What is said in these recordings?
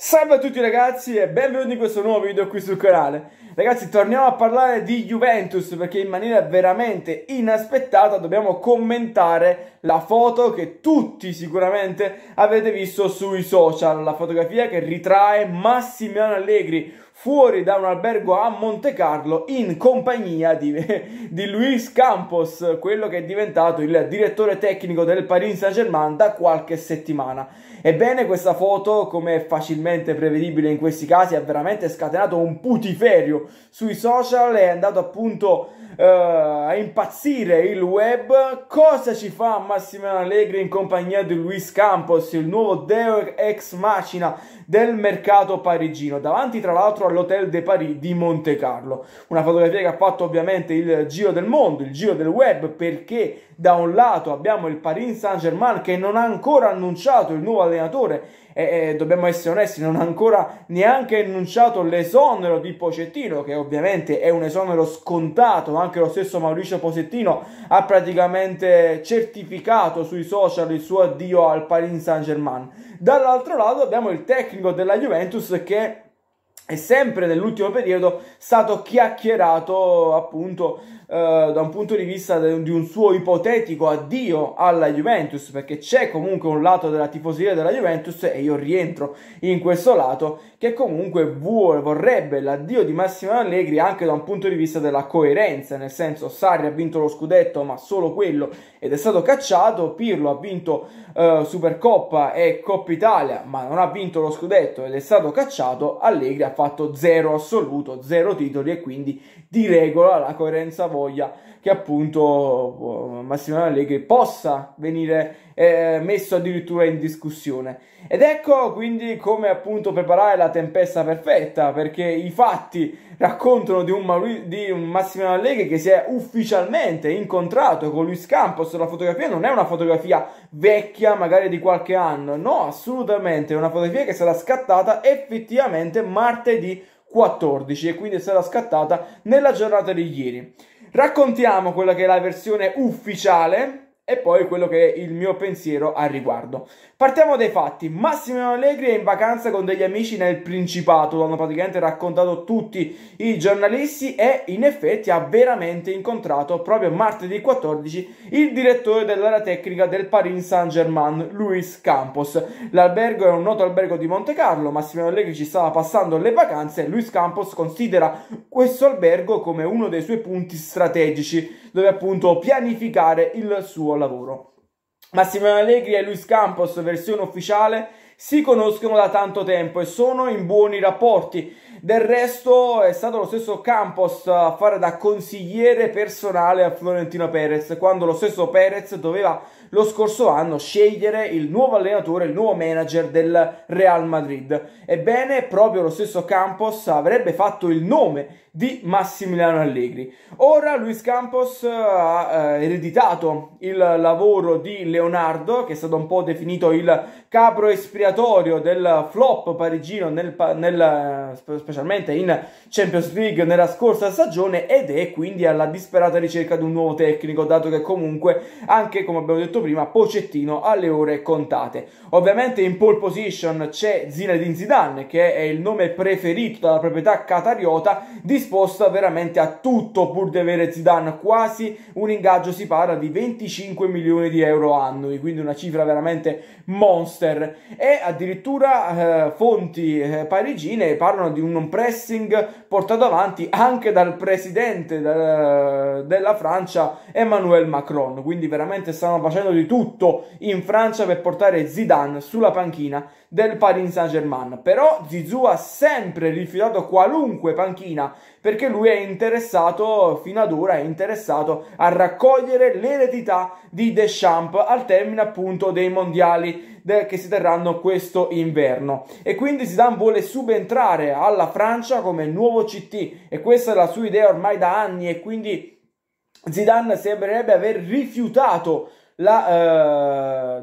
Salve a tutti ragazzi e benvenuti in questo nuovo video qui sul canale. Ragazzi, torniamo a parlare di Juventus perché in maniera veramente inaspettata dobbiamo commentare la foto che tutti sicuramente avete visto sui social, la fotografia che ritrae Massimiliano Allegri fuori da un albergo a Monte Carlo in compagnia di, di Luis Campos, quello che è diventato il direttore tecnico del Paris Saint-Germain da qualche settimana. Ebbene, questa foto, come è facilmente prevedibile in questi casi, ha veramente scatenato un putiferio sui social è andato appunto eh, a impazzire il web. Cosa ci fa Massimiliano Allegri in compagnia di Luis Campos, il nuovo Deo ex machina del mercato parigino? Davanti, tra l'altro, all'Hotel de Paris di Monte Carlo. Una fotografia che ha fatto ovviamente il giro del mondo, il giro del web, perché da un lato abbiamo il Paris Saint-Germain che non ha ancora annunciato il nuovo allenatore e, e dobbiamo essere onesti, non ha ancora neanche annunciato l'esonero di Pocettino, che ovviamente è un esonero scontato, anche lo stesso Mauricio Pocettino ha praticamente certificato sui social il suo addio al Paris Saint-Germain. Dall'altro lato abbiamo il tecnico della Juventus che è sempre nell'ultimo periodo stato chiacchierato appunto eh, da un punto di vista de, di un suo ipotetico addio alla Juventus perché c'è comunque un lato della tifoseria della Juventus e io rientro in questo lato che comunque vuole, vorrebbe l'addio di Massimo Allegri anche da un punto di vista della coerenza nel senso Sarri ha vinto lo scudetto ma solo quello ed è stato cacciato Pirlo ha vinto eh, Supercoppa e Coppa Italia ma non ha vinto lo scudetto ed è stato cacciato Allegri ha fatto zero assoluto, zero titoli e quindi di regola la coerenza voglia che appunto boh, Massimiliano Allegri possa venire eh, messo addirittura in discussione. Ed ecco quindi come appunto preparare la tempesta perfetta, perché i fatti raccontano di un, Mauri- di un Massimiliano Allegri che si è ufficialmente incontrato con Luis Campos, la fotografia non è una fotografia vecchia, magari di qualche anno, no, assolutamente, è una fotografia che sarà scattata effettivamente martedì 14 e quindi sarà scattata nella giornata di ieri. Raccontiamo quella che è la versione ufficiale e poi quello che è il mio pensiero al riguardo. Partiamo dai fatti. Massimo Allegri è in vacanza con degli amici nel Principato, lo hanno praticamente raccontato tutti i giornalisti e in effetti ha veramente incontrato proprio martedì 14 il direttore dell'area tecnica del Paris Saint-Germain, Luis Campos. L'albergo è un noto albergo di Monte Carlo, Massimo Allegri ci stava passando le vacanze e Luis Campos considera questo albergo come uno dei suoi punti strategici, dove appunto pianificare il suo lavoro. Massimiliano Allegri e Luis Campos, versione ufficiale, si conoscono da tanto tempo e sono in buoni rapporti. Del resto è stato lo stesso Campos a fare da consigliere personale a Florentino Perez, quando lo stesso Perez doveva lo scorso anno scegliere il nuovo allenatore, il nuovo manager del Real Madrid. Ebbene, proprio lo stesso Campos avrebbe fatto il nome di Massimiliano Allegri. Ora Luis Campos ha eh, ereditato il lavoro di Leonardo, che è stato un po' definito il capro espiatorio del flop parigino nel, nel eh, specialmente in Champions League nella scorsa stagione ed è quindi alla disperata ricerca di un nuovo tecnico, dato che comunque anche come abbiamo detto prima Pocettino alle ore contate. Ovviamente in pole position c'è Zinedine Zidane che è il nome preferito dalla proprietà catariota, disposta veramente a tutto pur di avere Zidane quasi un ingaggio si parla di 25 milioni di euro annui, quindi una cifra veramente monster e addirittura eh, fonti eh, parigine parlano di un un pressing portato avanti anche dal presidente da, della Francia Emmanuel Macron. Quindi veramente stanno facendo di tutto in Francia per portare Zidane sulla panchina del Paris Saint Germain. Però Zizou ha sempre rifiutato qualunque panchina perché lui è interessato, fino ad ora è interessato a raccogliere l'eredità di Deschamps al termine appunto dei mondiali che si terranno questo inverno. E quindi Zidane vuole subentrare alla Francia come nuovo CT e questa è la sua idea ormai da anni e quindi Zidane sembrerebbe aver rifiutato la, eh,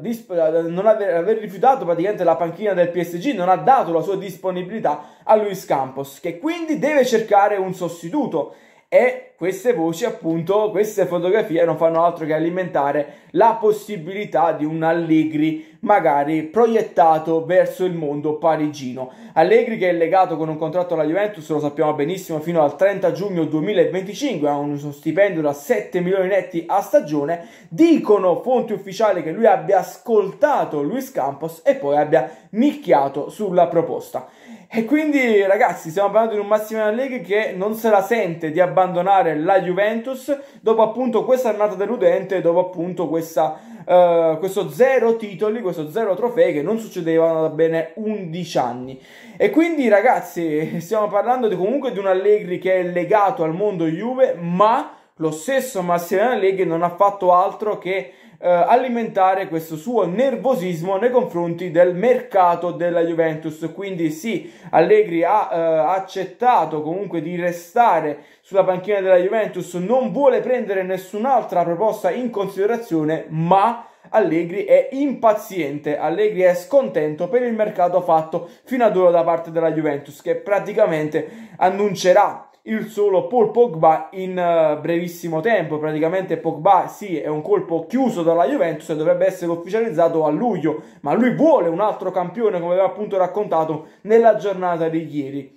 non aver, aver, rifiutato praticamente la panchina del PSG, non ha dato la sua disponibilità a Luis Campos, che quindi deve cercare un sostituto e queste voci appunto, queste fotografie non fanno altro che alimentare la possibilità di un Allegri magari proiettato verso il mondo parigino. Allegri che è legato con un contratto alla Juventus, lo sappiamo benissimo, fino al 30 giugno 2025, ha uno stipendio da 7 milioni netti a stagione, dicono fonti ufficiali che lui abbia ascoltato Luis Campos e poi abbia nicchiato sulla proposta. E quindi, ragazzi, stiamo parlando di un Massimiliano Allegri che non se la sente di abbandonare la Juventus dopo appunto questa annata deludente, dopo appunto questa, uh, questo zero titoli, questo zero trofei che non succedevano da bene 11 anni. E quindi, ragazzi, stiamo parlando di, comunque di un Allegri che è legato al mondo Juve, ma lo stesso Massimiliano Allegri non ha fatto altro che eh, alimentare questo suo nervosismo nei confronti del mercato della Juventus. Quindi sì, Allegri ha eh, accettato comunque di restare sulla panchina della Juventus, non vuole prendere nessun'altra proposta in considerazione, ma... Allegri è impaziente, Allegri è scontento per il mercato fatto fino ad ora da parte della Juventus che praticamente annuncerà il solo Paul Pogba in eh, brevissimo tempo. Praticamente Pogba sì è un colpo chiuso dalla Juventus e dovrebbe essere ufficializzato a luglio, ma lui vuole un altro campione come aveva appunto raccontato nella giornata di ieri.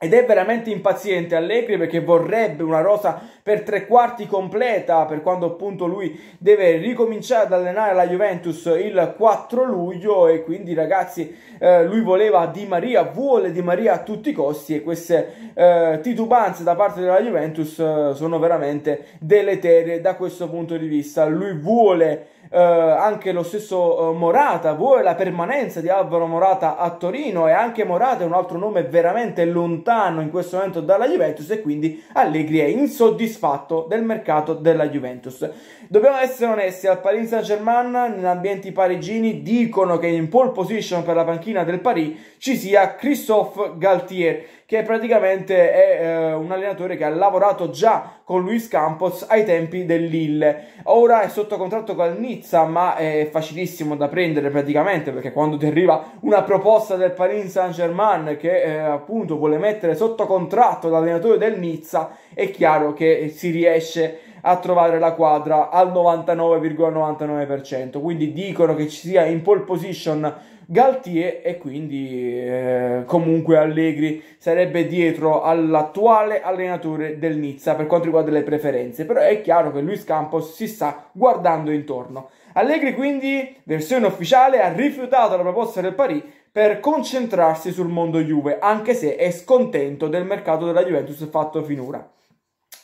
Ed è veramente impaziente Allegri perché vorrebbe una rosa per tre quarti completa per quando appunto lui deve ricominciare ad allenare la Juventus il 4 luglio e quindi ragazzi eh, lui voleva Di Maria, vuole Di Maria a tutti i costi e queste eh, titubanze da parte della Juventus eh, sono veramente deleterie da questo punto di vista. Lui vuole eh, anche lo stesso eh, Morata vuole la permanenza di Alvaro Morata a Torino e anche Morata è un altro nome veramente lontano in questo momento dalla Juventus e quindi Allegri è insoddisfatto del mercato della Juventus. Dobbiamo essere onesti, al Paris Saint Germain in ambienti parigini dicono che in pole position per la panchina del Paris ci sia Christophe Galtier che praticamente è eh, un allenatore che ha lavorato già con Luis Campos ai tempi del Lille. Ora è sotto contratto con il Nizza, ma è facilissimo da prendere praticamente perché quando ti arriva una proposta del Paris Saint-Germain che eh, appunto vuole mettere sotto contratto l'allenatore del Nizza, è chiaro che si riesce a a trovare la quadra al 99,99%. Quindi dicono che ci sia in pole position Galtier e quindi eh, comunque Allegri sarebbe dietro all'attuale allenatore del Nizza per quanto riguarda le preferenze, però è chiaro che Luis Campos si sta guardando intorno. Allegri quindi, versione ufficiale, ha rifiutato la proposta del Paris per concentrarsi sul mondo Juve, anche se è scontento del mercato della Juventus fatto finora.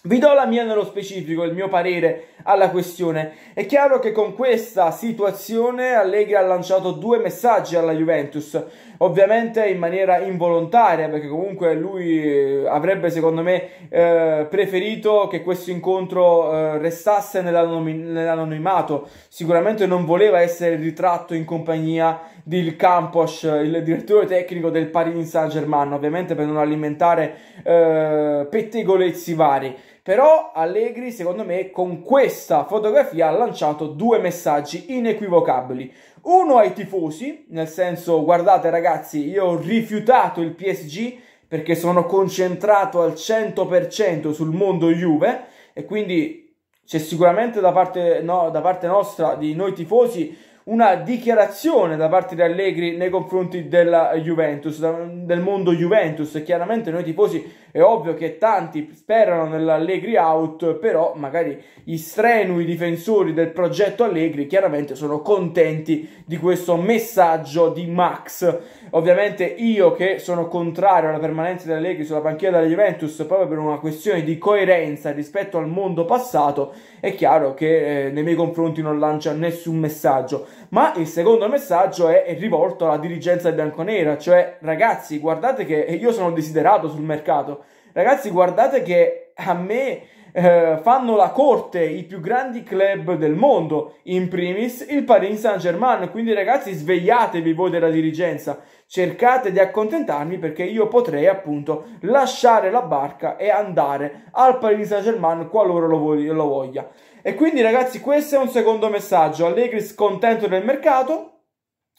Vi do la mia nello specifico, il mio parere alla questione. È chiaro che con questa situazione Allegri ha lanciato due messaggi alla Juventus, ovviamente in maniera involontaria, perché comunque lui eh, avrebbe secondo me eh, preferito che questo incontro eh, restasse nell'anonimato. Sicuramente non voleva essere ritratto in compagnia di Campos, il direttore tecnico del Paris Saint-Germain, ovviamente per non alimentare eh, pettegolezzi vari. Però Allegri, secondo me, con questa fotografia ha lanciato due messaggi inequivocabili. Uno ai tifosi, nel senso guardate ragazzi, io ho rifiutato il PSG perché sono concentrato al 100% sul mondo Juve e quindi c'è sicuramente da parte, no, da parte nostra, di noi tifosi, una dichiarazione da parte di Allegri nei confronti della Juventus, del mondo Juventus. Chiaramente noi tifosi è ovvio che tanti sperano nell'Allegri out, però magari i strenui difensori del progetto Allegri chiaramente sono contenti di questo messaggio di Max. Ovviamente io che sono contrario alla permanenza di Allegri sulla panchina della Juventus proprio per una questione di coerenza rispetto al mondo passato, è chiaro che eh, nei miei confronti non lancia nessun messaggio ma il secondo messaggio è, è rivolto alla dirigenza bianconera, cioè ragazzi guardate che io sono desiderato sul mercato, ragazzi guardate che a me eh, fanno la corte i più grandi club del mondo, in primis il Paris Saint Germain, quindi ragazzi svegliatevi voi della dirigenza, cercate di accontentarmi perché io potrei appunto lasciare la barca e andare al Paris Saint Germain qualora lo, voglia. Lo voglia. E quindi ragazzi questo è un secondo messaggio, Allegri scontento del mercato,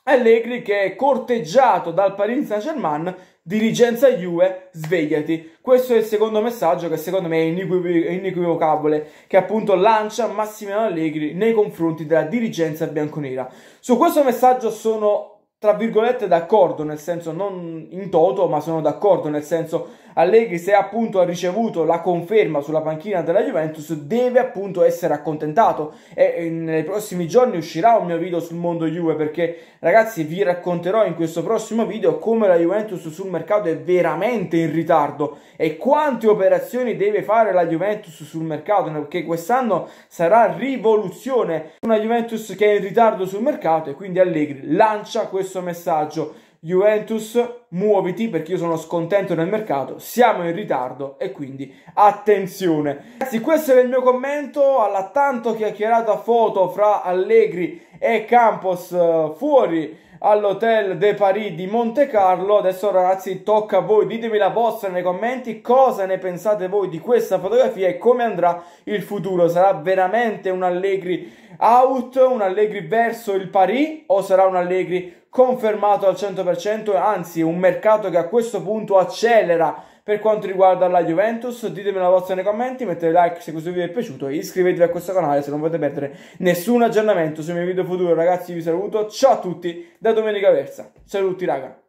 Allegri che è corteggiato dal Paris Saint Germain, dirigenza Juve, svegliati. Questo è il secondo messaggio che secondo me è inequivocabile, che appunto lancia Massimiliano Allegri nei confronti della dirigenza bianconera. Su questo messaggio sono tra virgolette d'accordo, nel senso non in toto, ma sono d'accordo, nel senso Allegri se appunto ha ricevuto la conferma sulla panchina della Juventus deve appunto essere accontentato e nei prossimi giorni uscirà un mio video sul mondo Juve perché ragazzi vi racconterò in questo prossimo video come la Juventus sul mercato è veramente in ritardo e quante operazioni deve fare la Juventus sul mercato perché quest'anno sarà rivoluzione una Juventus che è in ritardo sul mercato e quindi Allegri lancia questo messaggio Juventus, muoviti perché io sono scontento nel mercato, siamo in ritardo e quindi attenzione. Ragazzi, questo era il mio commento alla tanto chiacchierata foto fra Allegri e Campos eh, fuori all'Hotel de Paris di Monte Carlo. Adesso ragazzi tocca a voi, ditemi la vostra nei commenti, cosa ne pensate voi di questa fotografia e come andrà il futuro. Sarà veramente un Allegri out, un Allegri verso il Paris o sarà un Allegri confermato al 100%, anzi un mercato che a questo punto accelera per quanto riguarda la Juventus, ditemi la vostra nei commenti, mettete like se questo video vi è piaciuto e iscrivetevi a questo canale se non volete perdere nessun aggiornamento sui miei video futuri. Ragazzi vi saluto, ciao a tutti da Domenica Versa. tutti, raga.